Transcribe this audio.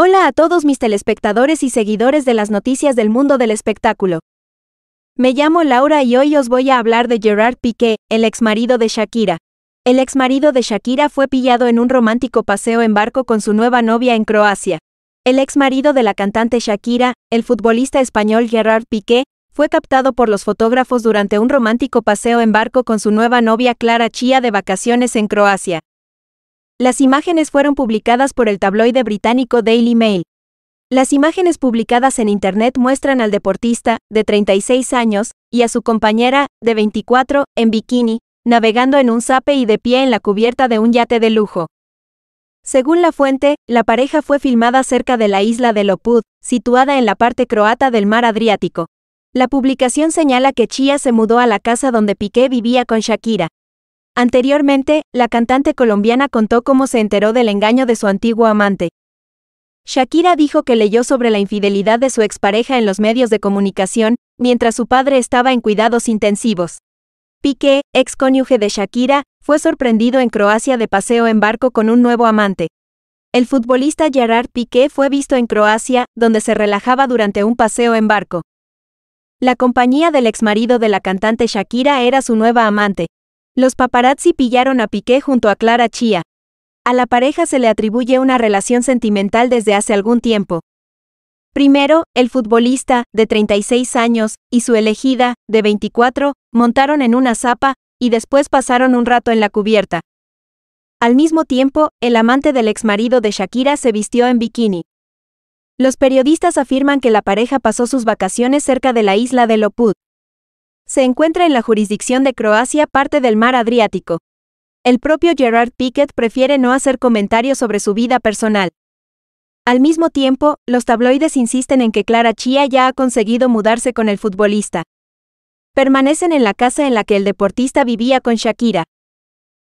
Hola a todos mis telespectadores y seguidores de las noticias del mundo del espectáculo. Me llamo Laura y hoy os voy a hablar de Gerard Piqué, el exmarido de Shakira. El exmarido de Shakira fue pillado en un romántico paseo en barco con su nueva novia en Croacia. El exmarido de la cantante Shakira, el futbolista español Gerard Piqué, fue captado por los fotógrafos durante un romántico paseo en barco con su nueva novia Clara Chia de vacaciones en Croacia. Las imágenes fueron publicadas por el tabloide británico Daily Mail. Las imágenes publicadas en Internet muestran al deportista, de 36 años, y a su compañera, de 24, en bikini, navegando en un zape y de pie en la cubierta de un yate de lujo. Según la fuente, la pareja fue filmada cerca de la isla de Lopud, situada en la parte croata del mar Adriático. La publicación señala que Chia se mudó a la casa donde Piqué vivía con Shakira. Anteriormente, la cantante colombiana contó cómo se enteró del engaño de su antiguo amante. Shakira dijo que leyó sobre la infidelidad de su expareja en los medios de comunicación, mientras su padre estaba en cuidados intensivos. Piqué, ex cónyuge de Shakira, fue sorprendido en Croacia de paseo en barco con un nuevo amante. El futbolista Gerard Piqué fue visto en Croacia, donde se relajaba durante un paseo en barco. La compañía del exmarido de la cantante Shakira era su nueva amante, los paparazzi pillaron a Piqué junto a Clara Chía. A la pareja se le atribuye una relación sentimental desde hace algún tiempo. Primero, el futbolista, de 36 años, y su elegida, de 24, montaron en una zapa, y después pasaron un rato en la cubierta. Al mismo tiempo, el amante del exmarido de Shakira se vistió en bikini. Los periodistas afirman que la pareja pasó sus vacaciones cerca de la isla de Loput se encuentra en la jurisdicción de Croacia, parte del mar Adriático. El propio Gerard Pickett prefiere no hacer comentarios sobre su vida personal. Al mismo tiempo, los tabloides insisten en que Clara Chia ya ha conseguido mudarse con el futbolista. Permanecen en la casa en la que el deportista vivía con Shakira.